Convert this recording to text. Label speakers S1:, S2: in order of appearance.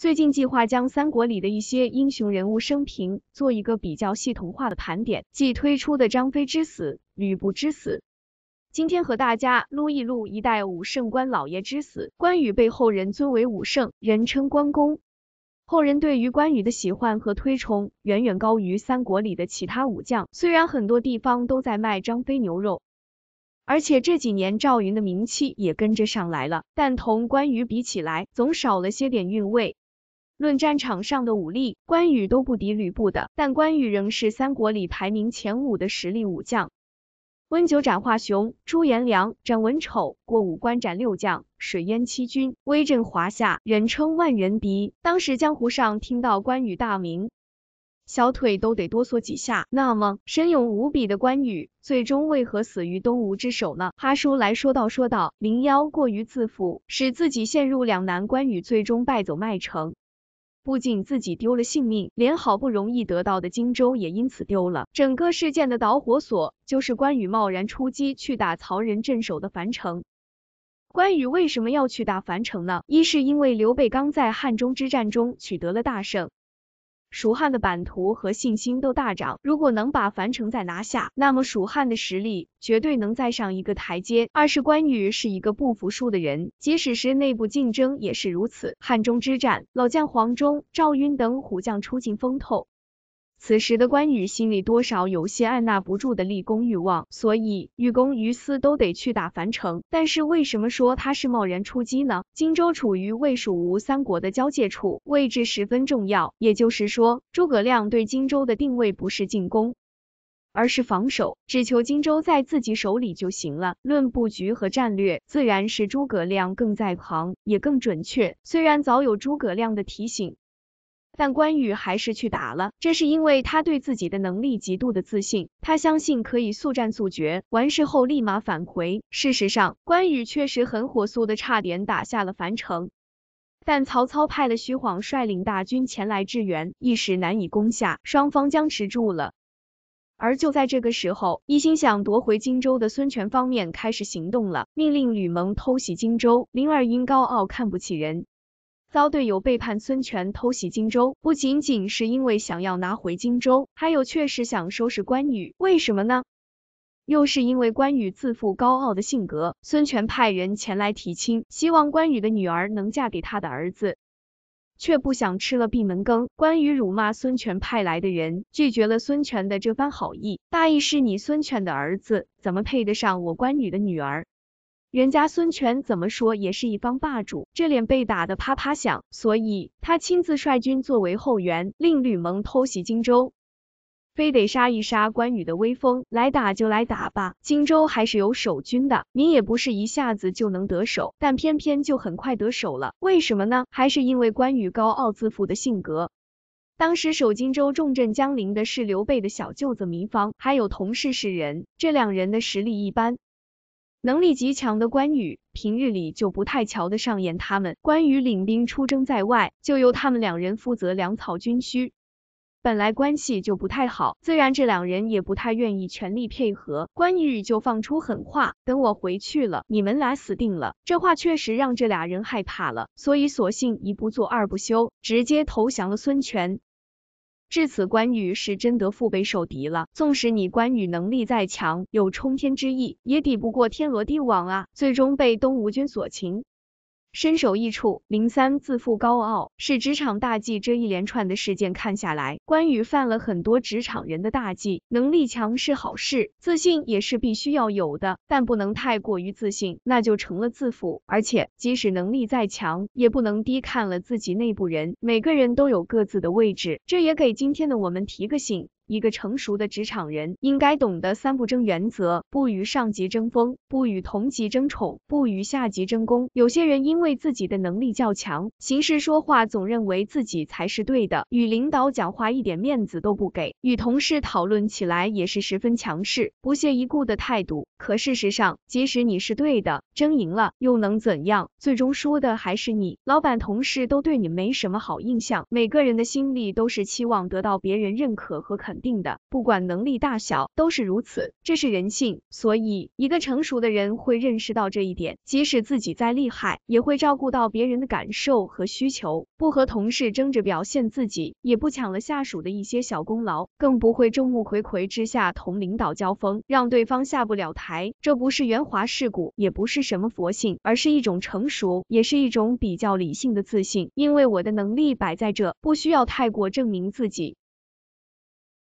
S1: 最近计划将三国里的一些英雄人物生平做一个比较系统化的盘点，即推出的张飞之死、吕布之死，今天和大家撸一撸一代武圣关老爷之死。关羽被后人尊为武圣，人称关公，后人对于关羽的喜欢和推崇远远高于三国里的其他武将。虽然很多地方都在卖张飞牛肉，而且这几年赵云的名气也跟着上来了，但同关羽比起来，总少了些点韵味。论战场上的武力，关羽都不敌吕布的，但关羽仍是三国里排名前五的实力武将。温酒斩华雄，朱颜良，斩文丑，过五关斩六将，水淹七军，威震华夏，人称万人敌。当时江湖上听到关羽大名，小腿都得哆嗦几下。那么，神勇无比的关羽，最终为何死于东吴之手呢？哈叔来说道说道，零幺过于自负，使自己陷入两难，关羽最终败走麦城。不仅自己丢了性命，连好不容易得到的荆州也因此丢了。整个事件的导火索就是关羽贸然出击去打曹仁镇守的樊城。关羽为什么要去打樊城呢？一是因为刘备刚在汉中之战中取得了大胜。蜀汉的版图和信心都大涨。如果能把樊城再拿下，那么蜀汉的实力绝对能再上一个台阶。二是关羽是一个不服输的人，即使是内部竞争也是如此。汉中之战，老将黄忠、赵云等虎将出尽风头。此时的关羽心里多少有些按捺不住的立功欲望，所以于公于私都得去打樊城。但是为什么说他是贸然出击呢？荆州处于魏蜀吴三国的交界处，位置十分重要。也就是说，诸葛亮对荆州的定位不是进攻，而是防守，只求荆州在自己手里就行了。论布局和战略，自然是诸葛亮更在行，也更准确。虽然早有诸葛亮的提醒。但关羽还是去打了，这是因为他对自己的能力极度的自信，他相信可以速战速决，完事后立马返回。事实上，关羽确实很火速的，差点打下了樊城，但曹操派了徐晃率领大军前来支援，一时难以攻下，双方僵持住了。而就在这个时候，一心想夺回荆州的孙权方面开始行动了，命令吕蒙偷袭荆州。灵儿因高傲看不起人。遭队友背叛，孙权偷袭荆州，不仅仅是因为想要拿回荆州，还有确实想收拾关羽。为什么呢？又是因为关羽自负高傲的性格，孙权派人前来提亲，希望关羽的女儿能嫁给他的儿子，却不想吃了闭门羹。关羽辱骂孙权派来的人，拒绝了孙权的这番好意，大意是你孙权的儿子怎么配得上我关羽的女儿？人家孙权怎么说也是一方霸主，这脸被打的啪啪响，所以他亲自率军作为后援，令吕蒙偷袭荆州，非得杀一杀关羽的威风。来打就来打吧，荆州还是有守军的，你也不是一下子就能得手，但偏偏就很快得手了，为什么呢？还是因为关羽高傲自负的性格。当时守荆州重镇江陵的是刘备的小舅子糜芳，还有同事是人，这两人的实力一般。能力极强的关羽，平日里就不太瞧得上眼他们。关羽领兵出征在外，就由他们两人负责粮草军需，本来关系就不太好，自然这两人也不太愿意全力配合。关羽就放出狠话，等我回去了，你们俩死定了。这话确实让这俩人害怕了，所以索性一不做二不休，直接投降了孙权。至此，关羽是真的腹背受敌了。纵使你关羽能力再强，有冲天之意，也抵不过天罗地网啊！最终被东吴军所擒。身首异处，零三自负高傲是职场大忌。这一连串的事件看下来，关羽犯了很多职场人的大忌。能力强是好事，自信也是必须要有的，但不能太过于自信，那就成了自负。而且，即使能力再强，也不能低看了自己内部人。每个人都有各自的位置，这也给今天的我们提个醒。一个成熟的职场人应该懂得三不争原则，不与上级争锋，不与同级争宠，不与下级争功。有些人因为自己的能力较强，行事说话总认为自己才是对的，与领导讲话一点面子都不给，与同事讨论起来也是十分强势、不屑一顾的态度。可事实上，即使你是对的，争赢了又能怎样？最终输的还是你。老板、同事都对你没什么好印象，每个人的心里都是期望得到别人认可和肯。定的，不管能力大小都是如此，这是人性。所以，一个成熟的人会认识到这一点，即使自己再厉害，也会照顾到别人的感受和需求，不和同事争着表现自己，也不抢了下属的一些小功劳，更不会众目睽睽之下同领导交锋，让对方下不了台。这不是圆滑世故，也不是什么佛性，而是一种成熟，也是一种比较理性的自信。因为我的能力摆在这，不需要太过证明自己。